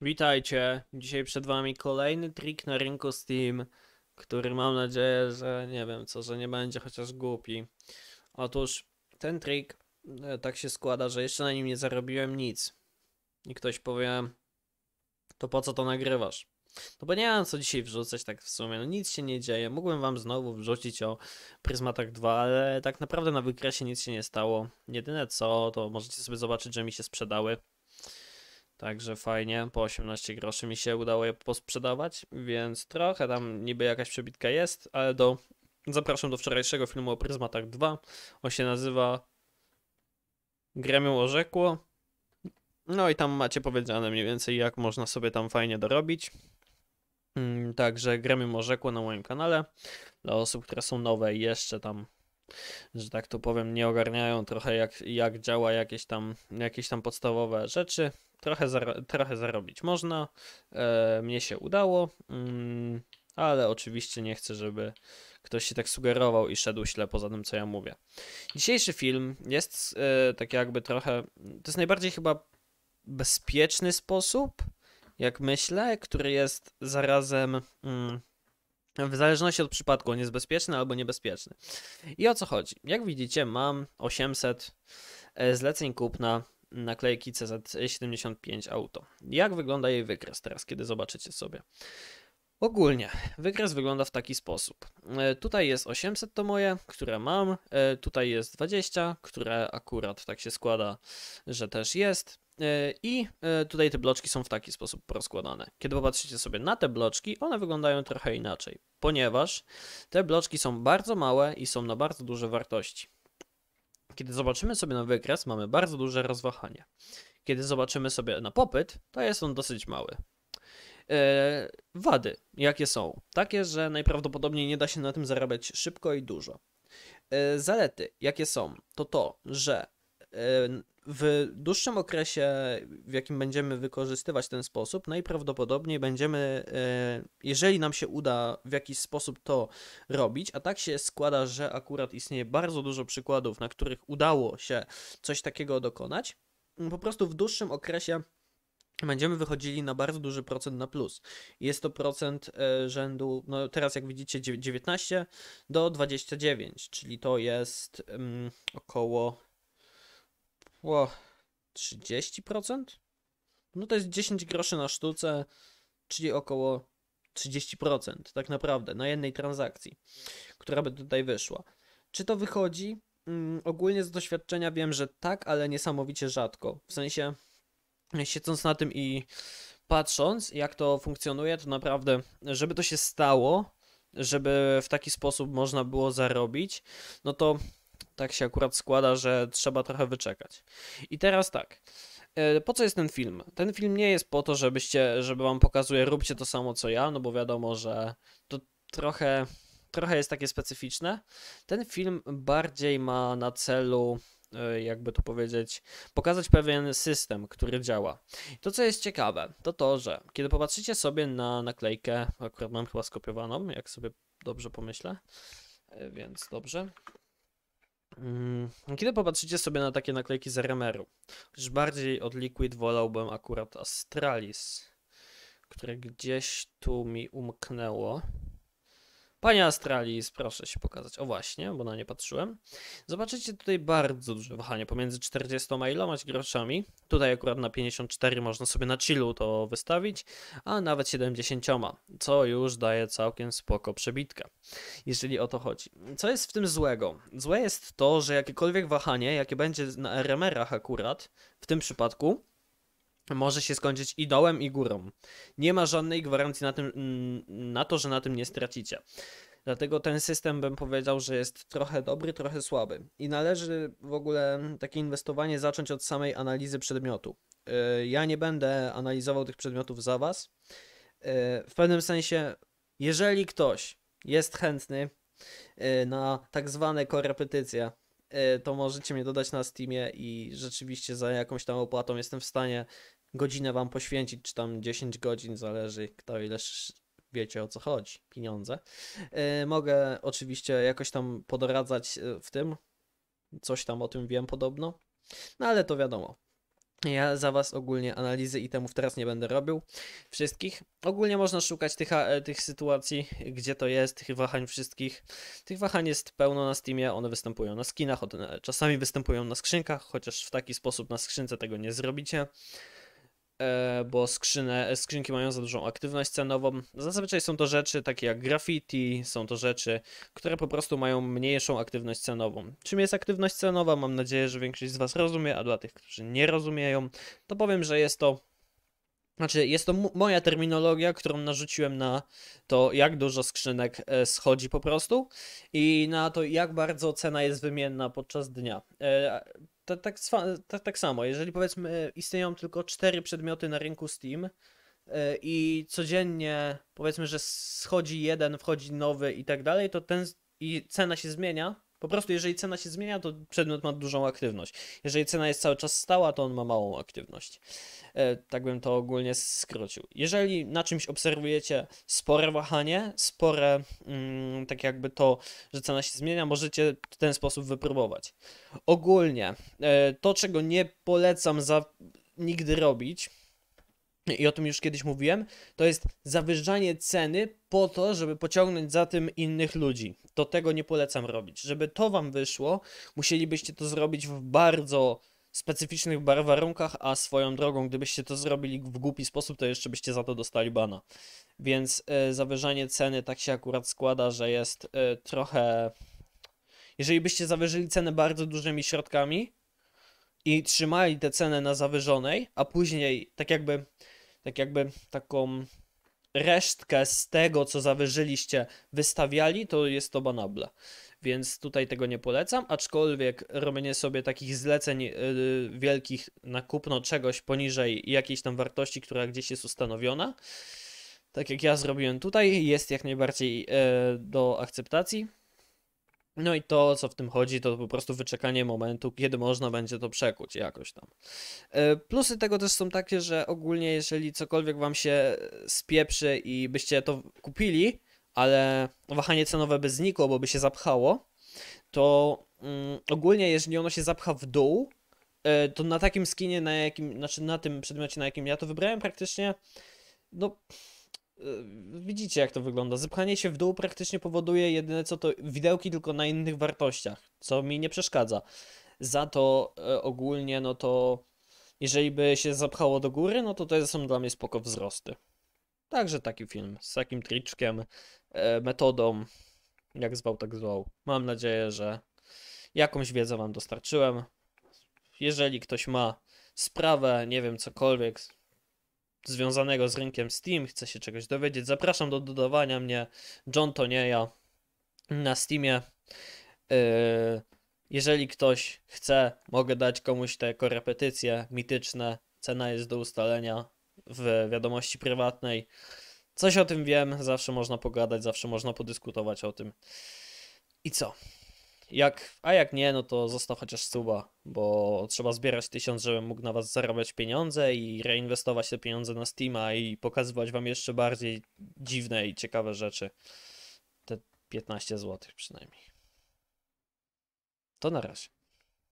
Witajcie. Dzisiaj przed wami kolejny trik na rynku Steam, który mam nadzieję, że nie wiem co, że nie będzie chociaż głupi. Otóż ten trik e, tak się składa, że jeszcze na nim nie zarobiłem nic. I ktoś powie, to po co to nagrywasz? No bo nie mam co dzisiaj wrzucać tak w sumie, no nic się nie dzieje. Mógłbym wam znowu wrzucić o Pryzmatach 2, ale tak naprawdę na wykresie nic się nie stało. Jedyne co, to możecie sobie zobaczyć, że mi się sprzedały. Także fajnie, po 18 groszy mi się udało je posprzedawać, więc trochę tam niby jakaś przebitka jest, ale do... zapraszam do wczorajszego filmu o Pryzmatach 2. On się nazywa Gremium Orzekło. No i tam macie powiedziane mniej więcej jak można sobie tam fajnie dorobić. Mm, także Gremium Orzekło na moim kanale. Dla osób, które są nowe jeszcze tam że tak to powiem, nie ogarniają trochę jak, jak działa jakieś tam, jakieś tam podstawowe rzeczy. Trochę, zar trochę zarobić można, e, mnie się udało, mm, ale oczywiście nie chcę, żeby ktoś się tak sugerował i szedł ślepo za tym, co ja mówię. Dzisiejszy film jest e, tak jakby trochę, to jest najbardziej chyba bezpieczny sposób, jak myślę, który jest zarazem... Mm, w zależności od przypadku on jest bezpieczny albo niebezpieczny. I o co chodzi? Jak widzicie, mam 800 e, zleceń kupna naklejki CZ75 Auto. Jak wygląda jej wykres teraz, kiedy zobaczycie sobie? Ogólnie wykres wygląda w taki sposób. E, tutaj jest 800 to moje, które mam, e, tutaj jest 20, które akurat tak się składa, że też jest. E, I e, tutaj te bloczki są w taki sposób rozkładane. Kiedy popatrzycie sobie na te bloczki, one wyglądają trochę inaczej, ponieważ te bloczki są bardzo małe i są na bardzo duże wartości. Kiedy zobaczymy sobie na wykres, mamy bardzo duże rozwahanie. Kiedy zobaczymy sobie na popyt, to jest on dosyć mały. E, wady, jakie są? Takie, że najprawdopodobniej nie da się na tym zarabiać szybko i dużo. zalety, jakie są? To to, że w dłuższym okresie, w jakim będziemy wykorzystywać ten sposób, najprawdopodobniej będziemy, e, jeżeli nam się uda w jakiś sposób to robić, a tak się składa, że akurat istnieje bardzo dużo przykładów, na których udało się coś takiego dokonać, po prostu w dłuższym okresie będziemy wychodzili na bardzo duży procent na plus. Jest to procent e, rzędu, no teraz jak widzicie, 19 do 29, czyli to jest mm, około Ło, 30%? No to jest 10 groszy na sztuce, czyli około 30% tak naprawdę na jednej transakcji, która by tutaj wyszła. Czy to wychodzi? Mm, ogólnie z doświadczenia wiem, że tak, ale niesamowicie rzadko. W sensie, siedząc na tym i patrząc, jak to funkcjonuje, to naprawdę, żeby to się stało, żeby w taki sposób można było zarobić, no to tak się akurat składa, że trzeba trochę wyczekać. I teraz tak. E, po co jest ten film? Ten film nie jest po to, żebyście, żeby wam pokazuje, róbcie to samo co ja, no bo wiadomo, że to trochę, trochę jest takie specyficzne. Ten film bardziej ma na celu e, jakby to powiedzieć, pokazać pewien system, który działa. To, co jest ciekawe, to to, że kiedy popatrzycie sobie na naklejkę, akurat mam chyba skopiowaną, jak sobie dobrze pomyślę, e, więc dobrze, Mm, kiedy popatrzycie sobie na takie naklejki z Remeru, już bardziej od Liquid wolałbym akurat Astralis, które gdzieś tu mi umknęło. Panie Astralis, proszę się pokazać. O właśnie, bo na nie patrzyłem. Zobaczycie tutaj bardzo duże wahanie pomiędzy 40 a ilomać groszami. Tutaj akurat na 54 można sobie na chillu to wystawić, a nawet 70, co już daje całkiem spoko przebitka, jeżeli o to chodzi. Co jest w tym złego? Złe jest to, że jakiekolwiek wahanie, jakie będzie na RMR-ach akurat, w tym przypadku, może się skończyć i dołem, i górą. Nie ma żadnej gwarancji na, tym, mm, na to, że na tym nie stracicie. Dlatego ten system bym powiedział, że jest trochę dobry, trochę słaby. I należy w ogóle takie inwestowanie zacząć od samej analizy przedmiotu. Y, ja nie będę analizował tych przedmiotów za Was. Y, w pewnym sensie, jeżeli ktoś jest chętny y, na tak zwane korepetycje, to możecie mnie dodać na Steamie i rzeczywiście za jakąś tam opłatą jestem w stanie godzinę wam poświęcić, czy tam 10 godzin, zależy kto ile wiecie o co chodzi, pieniądze. E, mogę oczywiście jakoś tam podoradzać e, w tym, coś tam o tym wiem podobno, no ale to wiadomo. Ja za Was ogólnie analizy itemów teraz nie będę robił. Wszystkich. Ogólnie można szukać tych, e, tych sytuacji, gdzie to jest, tych wahań wszystkich. Tych wahań jest pełno na Steamie, one występują na skinach, czasami występują na skrzynkach, chociaż w taki sposób na skrzynce tego nie zrobicie. E, bo skrzynę, skrzynki mają za dużą aktywność cenową. Zazwyczaj są to rzeczy takie jak graffiti, są to rzeczy, które po prostu mają mniejszą aktywność cenową. Czym jest aktywność cenowa? Mam nadzieję, że większość z Was rozumie, a dla tych, którzy nie rozumieją, to powiem, że jest to znaczy, jest to moja terminologia, którą narzuciłem na to, jak dużo skrzynek e, schodzi po prostu i na to, jak bardzo cena jest wymienna podczas dnia. E, to, tak, tak samo, jeżeli powiedzmy istnieją tylko cztery przedmioty na rynku Steam e, i codziennie powiedzmy, że schodzi jeden, wchodzi nowy i tak dalej, to ten i cena się zmienia, po prostu, jeżeli cena się zmienia, to przedmiot ma dużą aktywność. Jeżeli cena jest cały czas stała, to on ma małą aktywność. E, tak bym to ogólnie skrócił. Jeżeli na czymś obserwujecie spore wahanie, spore, mm, tak jakby to, że cena się zmienia, możecie w ten sposób wypróbować. Ogólnie, e, to czego nie polecam za nigdy robić, i o tym już kiedyś mówiłem, to jest zawyżanie ceny po to, żeby pociągnąć za tym innych ludzi. To tego nie polecam robić. Żeby to wam wyszło, musielibyście to zrobić w bardzo specyficznych warunkach, a swoją drogą, gdybyście to zrobili w głupi sposób, to jeszcze byście za to dostali bana. Więc y, zawyżanie ceny tak się akurat składa, że jest y, trochę... Jeżeli byście zawyżyli cenę bardzo dużymi środkami i trzymali tę cenę na zawyżonej, a później tak jakby tak jakby taką resztkę z tego, co zawyżyliście, wystawiali, to jest to banable. Więc tutaj tego nie polecam, aczkolwiek robienie sobie takich zleceń yy, wielkich na kupno czegoś poniżej jakiejś tam wartości, która gdzieś jest ustanowiona, tak jak ja zrobiłem tutaj, jest jak najbardziej yy, do akceptacji. No i to, co w tym chodzi, to po prostu wyczekanie momentu, kiedy można będzie to przekuć jakoś tam. E, plusy tego też są takie, że ogólnie jeżeli cokolwiek wam się e, spieprzy i byście to kupili, ale wahanie cenowe by znikło, bo by się zapchało, to mm, ogólnie jeżeli ono się zapcha w dół, e, to na takim skinie, na jakim, znaczy na tym przedmiocie, na jakim ja to wybrałem praktycznie, no Yy, widzicie jak to wygląda. Zepchanie się w dół praktycznie powoduje jedyne co to widełki tylko na innych wartościach, co mi nie przeszkadza. Za to e, ogólnie no to jeżeli by się zapchało do góry, no to to są dla mnie spoko wzrosty. Także taki film z takim triczkiem, e, metodą, jak zwał tak zwał. Mam nadzieję, że jakąś wiedzę wam dostarczyłem. Jeżeli ktoś ma sprawę, nie wiem cokolwiek, związanego z rynkiem Steam, chce się czegoś dowiedzieć, zapraszam do dodawania mnie John ja na Steamie. Y, jeżeli ktoś chce, mogę dać komuś te korepetycje mityczne. Cena jest do ustalenia w wiadomości prywatnej. Coś o tym wiem, zawsze można pogadać, zawsze można podyskutować o tym. I co? Jak, a jak nie, no to został chociaż suba, bo trzeba zbierać tysiąc, żebym mógł na was zarabiać pieniądze i reinwestować te pieniądze na Steama i pokazywać wam jeszcze bardziej dziwne i ciekawe rzeczy. Te 15 zł przynajmniej. To na razie.